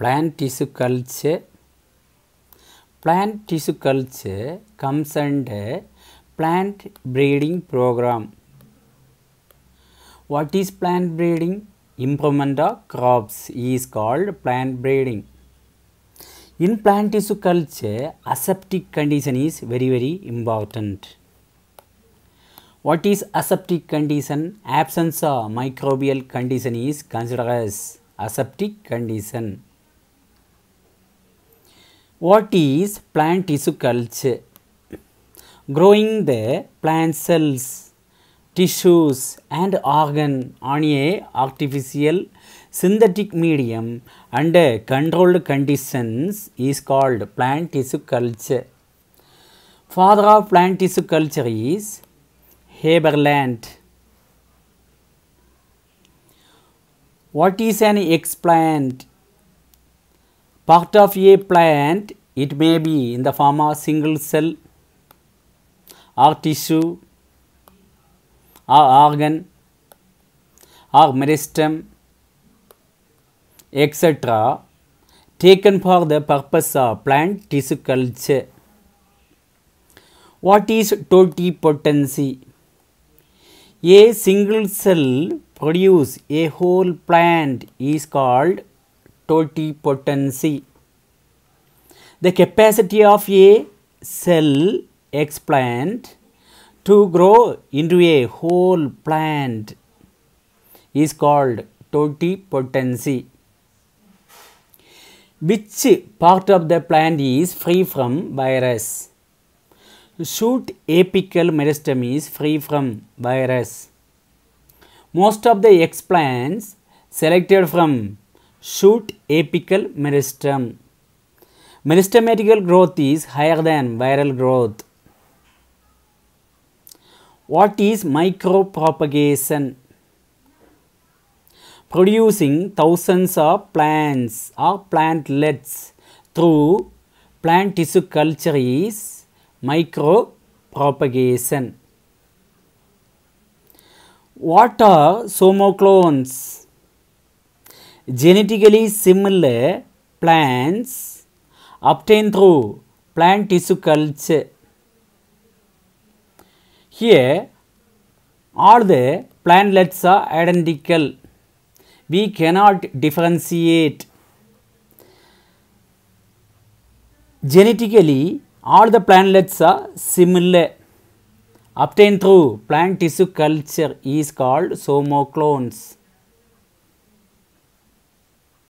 plant tissue culture plant tissue culture comes under plant breeding program what is plant breeding improvement of crops is called plant breeding in plant tissue culture aseptic condition is very very important what is aseptic condition absence of microbial condition is considered as aseptic condition what is plant tissue culture? Growing the plant cells, tissues and organ on a artificial synthetic medium under controlled conditions is called plant tissue culture. Father of plant tissue culture is Haberland. What is an explant? Part of a plant, it may be in the form of single cell or tissue or organ or meristem etc. taken for the purpose of plant tissue culture. What is totipotency? A single cell produce a whole plant is called totipotency. The capacity of a cell explant to grow into a whole plant is called totipotency. Which part of the plant is free from virus? Shoot apical meristem is free from virus. Most of the explants selected from shoot apical meristem. Meristematical growth is higher than viral growth. What is micropropagation? Producing thousands of plants or plantlets through plant tissue culture is micropropagation. What are somoclones? genetically similar plants obtained through plant tissue culture. Here all the plantlets are identical. We cannot differentiate. Genetically all the plantlets are similar. Obtained through plant tissue culture is called somoclones.